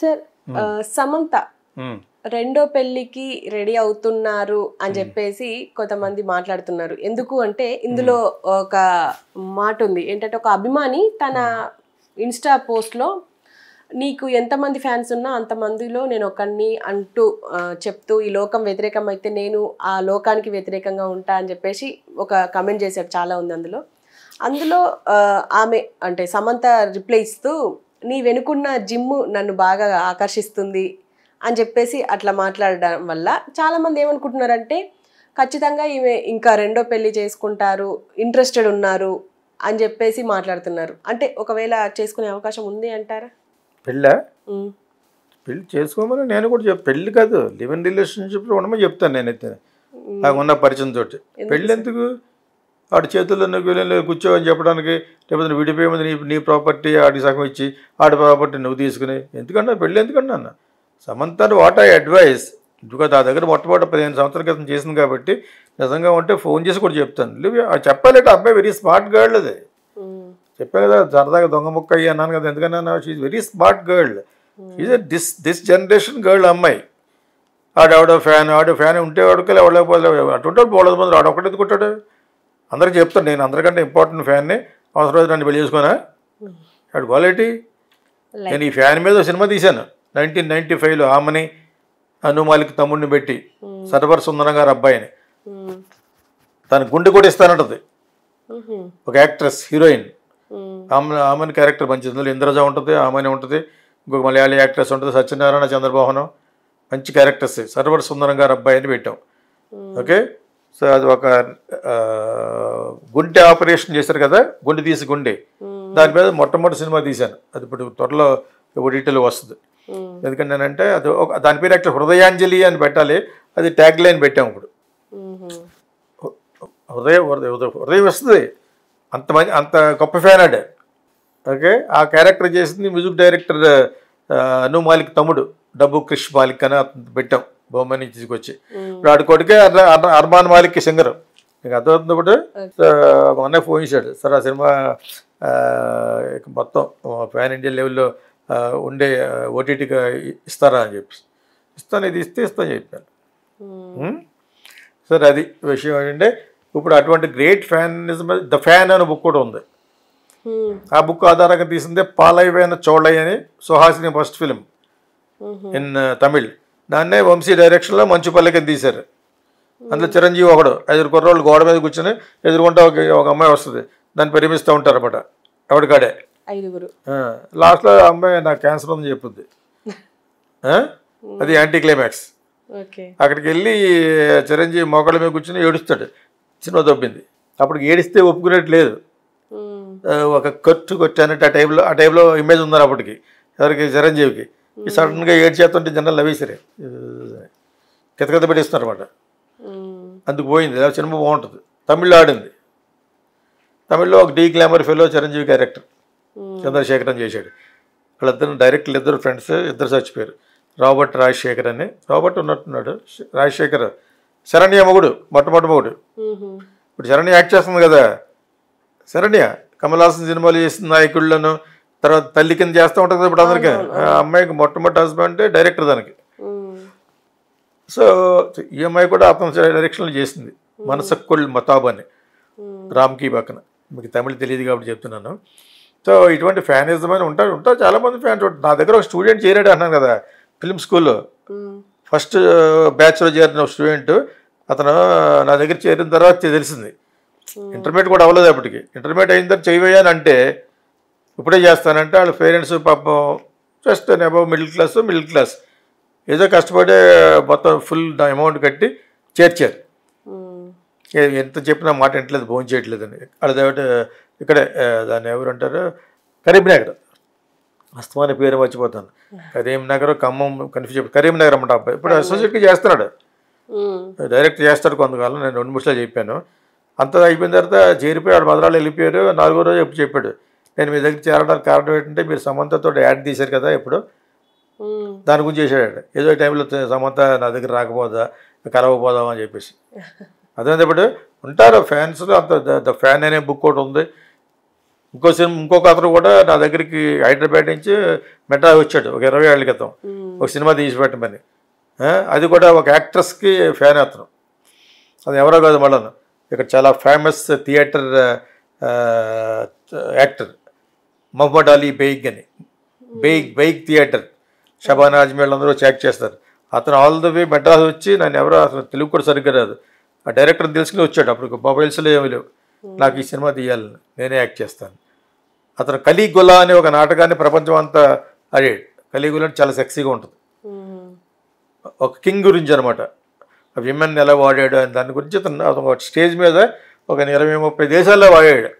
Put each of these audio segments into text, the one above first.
Sir Samantha రెండో పెళ్లికి ready అవుతున్నారు అని చెప్పేసి కొంతమంది మాట్లాడుతున్నారు ఎందుకు అంటే ఇందులో ఒక మాట ఉంది ఏంటంటే ఒక అభిమాని తన ఇన్స్టా పోస్ట్లో నీకు ఎంతమంది ఫ్యాన్స్ ఉన్నా అంతమందిలో నేను ఒకరిని అంటూ చెప్తూ ఈ లోకం వ్యతిరేకం అయితే నేను ఆ లోకానికి వ్యతిరేకంగా ఉంటా అని చెప్పేసి ఒక కమెంట్ చేశారు చాలా ఉంది అందులో అందులో ఆమె అంటే సమంత రిప్లై ఇస్తూ నీ వెనుకున్న జిమ్ నన్ను బాగా ఆకర్షిస్తుంది అని చెప్పేసి అట్లా మాట్లాడడం వల్ల చాలామంది ఏమనుకుంటున్నారంటే ఖచ్చితంగా ఈమె ఇంకా రెండో పెళ్ళి చేసుకుంటారు ఇంట్రెస్టెడ్ ఉన్నారు అని చెప్పేసి మాట్లాడుతున్నారు అంటే ఒకవేళ చేసుకునే అవకాశం ఉంది అంటారా పెళ్ళ పెళ్లి చేసుకోమని నేను కూడా చెప్ పెళ్ళి కాదు లివ్ ఇన్ రిలేషన్షిప్లో ఉండమని చెప్తాను నేనైతే నాకు ఉన్న పరిచయం తోటి పెళ్ళి ఎందుకు ఆడి చేతుల్లో నువ్వు వెళ్ళి కూర్చో చెప్పడానికి లేకపోతే విడిపోయేమంది నీ నీ ప్రాపర్టీ ఆడి సగం ఇచ్చి ఆడి ప్రాపర్టీ నువ్వు తీసుకుని ఎందుకన్నా పెళ్ళి ఎందుకన్నా అన్న సమంత వాట్ ఐ అడ్వైస్ ఎందుకంటే నా దగ్గర మొట్టమొదటి పదిహేను సంవత్సరాల క్రితం చేసింది కాబట్టి నిజంగా ఉంటే ఫోన్ చేసి కూడా చెప్తాను చెప్పాలంటే అబ్బాయి వెరీ స్మార్ట్ గర్ల్ అది చెప్పాను కదా సరదాగా దొంగ ముక్క అయ్యి అన్నాను కదా ఎందుకన్నా she's very smart girl is this this generation girl అమ్మాయి ఆడెవడో ఫ్యాన్ ఆడు ఫ్యాన్ ఉంటే వాడుకోలే ఎవడలేకపోతే అటువంటి పోలేదు మంది ఆడొక్కడెత్తుకుంటాడు అందరికీ చెప్తాను నేను అందరికంటే ఇంపార్టెంట్ ఫ్యాన్ని అవసరం రోజు నన్ను పెళ్లి చేసుకున్నా అటు క్వాలిటీ నేను ఈ ఫ్యాన్ మీద సినిమా తీశాను నైన్టీన్ నైన్టీ ఫైవ్లో ఆమెని అనుమాలిక్ తమ్ముడిని పెట్టి hmm. సర్వర్ సుందరం గారు అబ్బాయిని hmm. తను గుండె కూడా ఇస్తానంటది mm-hmm. ఒక యాక్ట్రెస్ హీరోయిన్ hmm. ఆమె ఆమెని క్యారెక్టర్ మంచిది అందులో ఇంద్రజ ఉంటుంది ఆమెనే ఉంటుంది ఇంకొక మలయాళీ యాక్ట్రెస్ ఉంటుంది సత్యనారాయణ చంద్రమోహన్ మంచి క్యారెక్టర్స్ సర్వర్ సుందరం గారు అబ్బాయి అని పెట్టాం ఓకే సో అది ఒక గుండె ఆపరేషన్ చేశారు కదా గుండె తీసి గుండె దాని మీద మొట్టమొదటి సినిమా తీశాను అది ఇప్పుడు త్వరలో ఓటీటీలో వస్తుంది ఎందుకంటే నేనంటే అది ఒక దాని పేరు యాక్చువల్ హృదయాంజలి అని పెట్టాలి అది ట్యాగ్ లైన్ పెట్టాము ఇప్పుడు హృదయ హృదయ హృదయం వస్తుంది అంత మంచి అంత గొప్ప ఫ్యాన్ ఆడే ఓకే ఆ క్యారెక్టర్ చేసింది మ్యూజిక్ డైరెక్టర్ అను మాలిక్ తమ్ముడు డబ్బు క్రిష్ మాలిక్ అని పెట్టాం బొమ్మ నుంచి తీసుకొచ్చి వాడి కొడుకే అర్మాన్ మాలిక్ సింగర్ ఇంకా అర్థమవుతుంది ఒకటి మొన్న ఫోన్ చేశాడు సార్ ఆ సినిమా మొత్తం ప్యాన్ ఇండియా లెవెల్లో ఉండే ఓటీటీగా ఇస్తారా అని చెప్పి ఇస్తాను ఇది ఇస్తే ఇస్తాను చెప్పాను సరే అది విషయం ఏంటంటే ఇప్పుడు అటువంటి గ్రేట్ ఫ్యానిజం ద ఫ్యాన్ అనే బుక్ కూడా ఉంది ఆ బుక్ ఆధారంగా తీసిందే పాలయ్యైన చోళయ్య అని Suhasini first film in Tamil దాన్నే వంశీ డైరెక్షన్లో మంచు పల్లెకని తీశారు అందులో చిరంజీవి ఒకడు ఐదుగురు కుర్రోళ్ళు గోడ మీద కూర్చొని ఎదుర్కొంటే ఒక ఒక అమ్మాయి వస్తుంది దాన్ని పరిమిస్తూ ఉంటారు అనమాట ఎవరికాడే లాస్ట్లో అమ్మాయి నాకు క్యాన్సర్ ఉందని చెప్పుద్ది అది యాంటీ క్లైమాక్స్ అక్కడికి వెళ్ళి చిరంజీవి మొక్కల మీద కూర్చొని ఏడుస్తాడు సినిమా తప్పింది అప్పుడు ఏడిస్తే ఒప్పుకునేట్టు లేదు ఒక కట్టు అన్నట్టు ఆ టైంలో ఆ టైంలో ఇమేజ్ ఉన్నారు అప్పటికి ఎవరికి చిరంజీవికి ఈ సడన్గా ఏడ్ చేస్తుంటే జనాలు నవ్వేసరే కితకిత పెట్టేస్తున్నారు అనమాట అందుకు పోయింది సినిమా బాగుంటుంది తమిళ్లో ఆడింది తమిళ్లో ఒక de glamour fellow Chiranjeevi character Chandrasekharam చేశాడు వాళ్ళిద్దరు డైరెక్టర్లు ఇద్దరు ఫ్రెండ్స్ ఇద్దరు చచ్చిపోయారు రాబర్ట్ రాజశేఖర్ అని రాబర్ట్ ఉన్నట్టున్నాడు రాజశేఖర్ శరణ్య మొగుడు మొట్టమొదటి మొగుడు ఇప్పుడు శరణ్య యాక్ట్ చేస్తుంది కదా శరణ్య హాసన్ సినిమాలు చేసిన నాయకుళ్ళను తర్వాత తల్లి కింద చేస్తూ ఉంటుంది ఇప్పుడు అందరికి అమ్మాయికి మొట్టమొదటి హస్బెండ్ డైరెక్టర్ దానికి సో ఈ అమ్మాయి కూడా అతను డైరెక్షన్లు చేసింది మనసక్కుళ్ళు మతాబ్ అని రామ్కి పక్కన మీకు తమిళ తెలియదు కాబట్టి చెప్తున్నాను సో ఇటువంటి ఫ్యానిజం అని ఉంటారు ఉంటారు చాలామంది ఫ్యాన్స్ నా దగ్గర ఒక స్టూడెంట్ చేరాడు అన్నాను కదా ఫిల్మ్ స్కూల్లో ఫస్ట్ బ్యాచ్లో చేరిన స్టూడెంట్ అతను నా దగ్గర చేరిన తర్వాత తెలిసింది ఇంటర్మీడియట్ కూడా అవ్వలేదు అప్పటికి ఇంటర్మీడియట్ అయిన తర్వాత చేయవయ్యానంటే ఇప్పుడే చేస్తానంటే వాళ్ళ పేరెంట్స్ పాపం just above middle class middle class ఏదో కష్టపడే మొత్తం ఫుల్ అమౌంట్ కట్టి చేర్చారు ఎంత చెప్పినా మాట ఎంటలేదు భోజనం చేయట్లేదని అడదేమిటి ఇక్కడ దాన్ని ఎవరంటారు కరీంనగర్ అస్తమాని పేరు మర్చిపోతాను కరీంనగర్ ఖమ్మం కన్ఫ్యూజ్ కరీంనగర్ అమ్మంట అబ్బాయి ఇప్పుడు అసోసియేట్గా చేస్తున్నాడు డైరెక్ట్ చేస్తాడు కొంతకాలం నేను రెండు ముసలు చెప్పాను అంత అయిపోయిన తర్వాత చేరిపోయాడు మధురాలు వెళ్ళిపోయారు నాలుగో రోజు చెప్పాడు నేను మీ దగ్గర చేరడానికి కారణం ఏంటంటే మీరు సమంతతో యాడ్ తీశారు కదా ఇప్పుడు దాని గురించి చేశాడు ఏదో టైంలో సమంత నా దగ్గర రాకపోదా కలవపోదాం అని చెప్పేసి అదే ఇప్పుడు ఉంటారు ఫ్యాన్స్లో అంత ద ఫ్యాన్ అనే బుక్ ఒకటి ఉంది ఇంకో సినిమా ఇంకొక అతను కూడా నా దగ్గరికి హైదరాబాద్ నుంచి మెడ్రాస్ వచ్చాడు ఒక ఇరవై ఏళ్ళ క్రితం ఒక సినిమా తీసి పెట్టమని అది కూడా ఒక యాక్ట్రెస్కి ఫ్యాన్ అతను అది ఎవరో కాదు మళ్ళను ఇక్కడ చాలా famous theatre actor Mohammed Ali Baig అని బెయిగ్ బెయిగ్ థియేటర్ షబాన్ అజ్మీళ్ళు అందరూ చెక్ చేస్తారు అతను ఆల్ ద వే మెడ్రాస్ వచ్చి నన్ను ఎవరో అసలు తెలుగు కూడా సరిగ్గా రాదు ఆ డైరెక్టర్ తెలుసుకుని వచ్చాడు అప్పుడు మొబైల్స్లో ఏమి లేవు నాకు ఈ సినిమా తీయాలని నేనే యాక్ట్ చేస్తాను అతను కలీగులా అనే ఒక నాటకాన్ని ప్రపంచం అంతా అడిగాడు కలిగులా చాలా సెక్సీగా ఉంటుంది ఒక కింగ్ గురించి అనమాట విమెన్ ఎలా వాడాడు అని దాని గురించి అతను ఒక స్టేజ్ మీద ఒక ఇరవై ముప్పై దేశాల్లో వాడాడు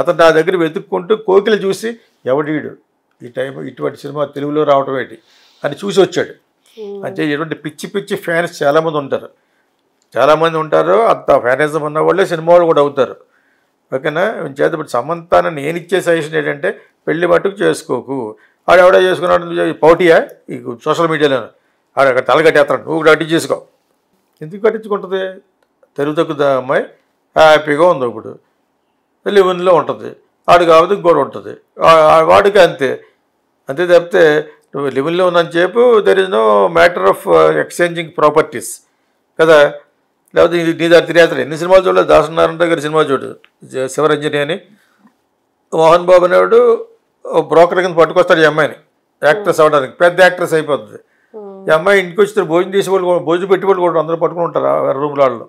అతను నా దగ్గర వెతుక్కుంటూ కోకిలు చూసి ఎవడీడు ఈ టైం ఇటువంటి సినిమా తెలుగులో రావడం ఏంటి అని చూసి వచ్చాడు అంటే ఇటువంటి పిచ్చి పిచ్చి ఫ్యాన్స్ చాలామంది ఉంటారు చాలామంది ఉంటారు అంత ఫ్యానిజం ఉన్న వాళ్ళే సినిమా వాళ్ళు కూడా అవుతారు ఓకేనా చేత ఇప్పుడు సమంతాన నేను ఇచ్చే సజెషన్ ఏంటంటే పెళ్లి మట్టుకు చేసుకోకు ఎవడో చేసుకున్నాడు పౌటియా ఈ సోషల్ మీడియాలో ఆడ అక్కడ తలగట్టేస్తాడు నువ్వు కూడా అడ్డు చేసుకో ఎందుకు కట్టించుకుంటుంది తెలుగు తగ్గుతా అమ్మాయి హ్యాపీగా ఉంది ఇప్పుడు లివన్లో ఉంటుంది ఆడు కాబట్టి గోడ ఉంటుంది వాడికి అంతే అంతే తప్పితే నువ్వు లివన్లో ఉందని చెప్పు there is no matter of exchanging properties కదా లేకపోతే నీ దారి తిరిగి ఎన్ని సినిమాలు చూడలేదు దాసనారాయణ గారి సినిమా చూడు శివరంజని అని మోహన్ బాబు అనేవాడు బ్రోకర్ కింద పట్టుకొస్తాడు ఈ అమ్మాయిని యాక్ట్రెస్ అవ్వడానికి పెద్ద యాక్ట్రెస్ అయిపోతుంది hmm. ఈ అమ్మాయి ఇంటికి వచ్చి భోజనం చేసేవాళ్ళు భోజనం వాళ్ళు కూడా అందరూ పట్టుకుని ఉంటారు రూమ్లో వాళ్ళు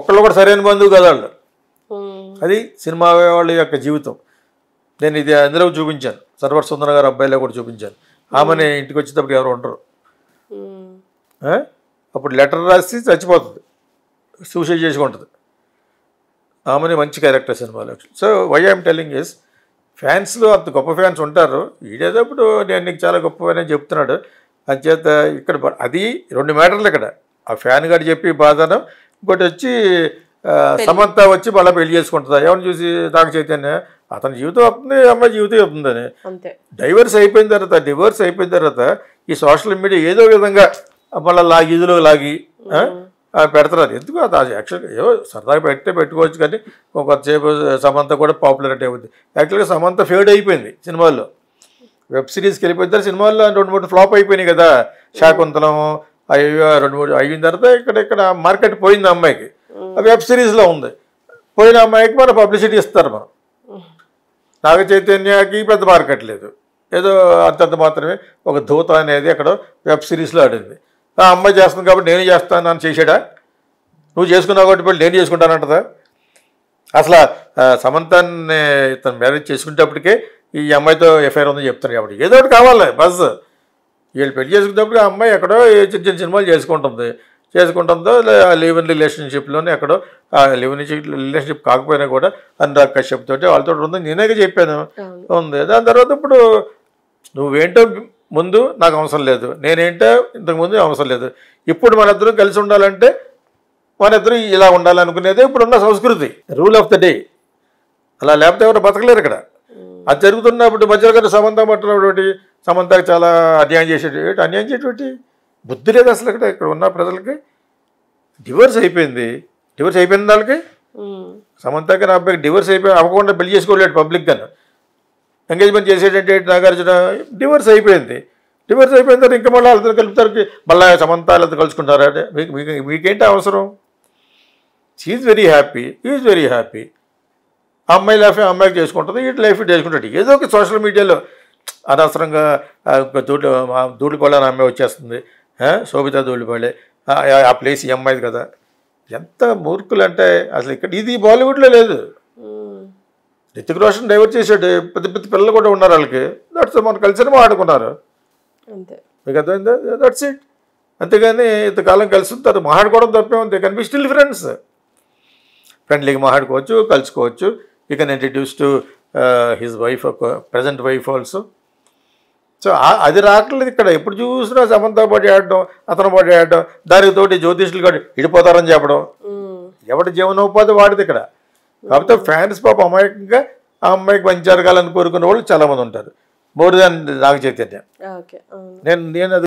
ఒక్కళ్ళు కూడా సరైన బంధువు కదా వాళ్ళు అది సినిమా వాళ్ళ యొక్క జీవితం నేను ఇది అందులో చూపించాను సర్వర్ సుందర గారు అబ్బాయిలో కూడా చూపించాను ఆమెనే ఇంటికి వచ్చేటప్పుడు ఎవరు ఉండరు అప్పుడు లెటర్ రాసి చచ్చిపోతుంది సూసైడ్ చేసుకుంటుంది ఆమెనే మంచి క్యారెక్టర్ సినిమాలో so why I'm telling is ఫ్యాన్స్లో అంత గొప్ప ఫ్యాన్స్ ఉంటారు వీడేటప్పుడు నేను నీకు చాలా గొప్పవని చెప్తున్నాడు అంచేత ఇక్కడ అది రెండు మ్యాటర్లు ఇక్కడ ఆ ఫ్యాన్ గారు చెప్పి బాధనం ఇంకోటి వచ్చి సమంత వచ్చి మళ్ళీ పెళ్లి చేసుకుంటుందా ఏమని చూసి నాకు చైతన్య అతని జీవితం అవుతుంది అమ్మాయి జీవితం అవుతుందని డైవర్స్ అయిపోయిన తర్వాత డివోర్స్ అయిపోయిన తర్వాత ఈ సోషల్ మీడియా ఏదో విధంగా మళ్ళీ లాగి ఇదిలో లాగి పెడతారు ఎందుకు అది యాక్చువల్గా ఏదో సరదాగా పెట్టే పెట్టుకోవచ్చు కానీ కొంతసేపు సమంత కూడా పాపులారిటీ అవుతుంది యాక్చువల్గా సమంత ఫేడ్ అయిపోయింది సినిమాల్లో వెబ్ సిరీస్కి వెళ్ళిపోయిన సినిమాల్లో రెండు మూడు ఫ్లాప్ అయిపోయినాయి కదా శాకుంతలం అయ్యో రెండు మూడు అయిన తర్వాత ఇక్కడ ఇక్కడ మార్కెట్ పోయింది అమ్మాయికి వెబ్ సిరీస్లో ఉంది పోయిన అమ్మాయికి మనం పబ్లిసిటీ ఇస్తారు మనం నాగ చైతన్యకి పెద్ద మార్కెట్ లేదు ఏదో అంతంత మాత్రమే ఒక దూత అనేది అక్కడ వెబ్ సిరీస్లో ఆడింది ఆ అమ్మాయి చేస్తుంది కాబట్టి నేను చేస్తాను అని చేసాడా నువ్వు చేసుకున్నావు కాబట్టి నేను చేసుకుంటానంటదా అసలు సమంతాన్ని ఇతను మ్యారేజ్ చేసుకునేటప్పటికే ఈ అమ్మాయితో ఎఫ్ఐఆర్ ఉందని చెప్తాను కాబట్టి ఏదో ఒకటి కావాలి బస్ వీళ్ళు పెళ్లి చేసుకునేటప్పుడు ఆ అమ్మాయి ఎక్కడో చిన్న చిన్న సినిమాలు చేసుకుంటుంది చేసుకుంటుందో లివ్ ఇన్ రిలేషన్షిప్లోనే ఎక్కడో ఆ లివ్ ఇన్ రిలేషన్షిప్ కాకపోయినా కూడా అనురాగ్ కశ్యప్ తోటి వాళ్ళతో ఉంది నేనే చెప్పాను ఉంది దాని తర్వాత ఇప్పుడు నువ్వేంటో ముందు నాకు అవసరం లేదు నేనేంటో ఇంతకుముందు అవసరం లేదు ఇప్పుడు మనిద్దరం కలిసి ఉండాలంటే మనిద్దరం ఇలా ఉండాలనుకునేది ఇప్పుడున్న సంస్కృతి రూల్ ఆఫ్ ద డే అలా లేకపోతే ఎవరు బతకలేరు ఇక్కడ అది జరుగుతున్నప్పుడు మధ్యలో కదా సమంత పట్టినటువంటి సమంతకు చాలా అన్యాయం చేసేటువంటి అన్యాయం చేసేటువంటి బుద్ధి లేదు అసలు ఇక్కడ ఇక్కడ ఉన్న ప్రజలకి డివర్స్ అయిపోయింది డివర్స్ అయిపోయిన వాళ్ళకి సమంతగా నా అబ్బాయికి డివర్స్ అయిపోయి అవ్వకుండా పెళ్లి చేసుకోలేడు పబ్లిక్ గాను ఎంగేజ్మెంట్ చేసేటంటే నాగార్జున డివర్స్ అయిపోయింది డివర్స్ అయిపోయిన తర్వాత ఇంకా మళ్ళీ వాళ్ళతో కలుపుతారు మళ్ళీ సమంత వాళ్ళతో కలుసుకుంటారా అంటే మీకు మీకు మీకేంటి అవసరం she's very happy is very happy అమ్మాయి లైఫ్ అమ్మాయికి చేసుకుంటుంది ఈ లైఫ్ చేసుకుంటాడు ఏదో ఒక సోషల్ మీడియాలో అనవసరంగా దూడు దూడుకోవాలని అమ్మాయి వచ్చేస్తుంది శోభిత ధూళిపాళే ఆ ప్లేస్ ఈ అమ్మాయిది కదా ఎంత మూర్ఖులు అంటే అసలు ఇక్కడ ఇది బాలీవుడ్లో లేదు రితిక్ రోషన్ డైవర్ట్ చేశాడు పెద్ద పెద్ద పిల్లలు కూడా ఉన్నారు వాళ్ళకి దట్స్ మనం కలిసి ఆడుకున్నారు మీకు అర్థమైందా దట్స్ ఇట్ అంతేగాని ఇంతకాలం కలిసి ఉంటారు మాట్లాడుకోవడం తప్పే ఉంది కానీ మీ స్టిల్ ఫ్రెండ్స్ ఫ్రెండ్లీగా మాట్లాడుకోవచ్చు కలుసుకోవచ్చు you can introduce to his wife present wife also so అది రావట్లేదు ఇక్కడ ఎప్పుడు చూసినా సమంతో పాటు ఆడడం అతను పాటు ఆడడం దానికి జ్యోతిష్లు కూడా ఇడిపోతారని చెప్పడం ఎవరి జీవనోపాధి వాడిది ఇక్కడ కాకపోతే ఫ్యాన్స్ పాప అమాయకంగా ఆ అమ్మాయికి మంచి జరగాలని కోరుకునే వాళ్ళు చాలా మంది ఉంటారు మోర్ దాన్ నాకు చైతన్య నేను నేను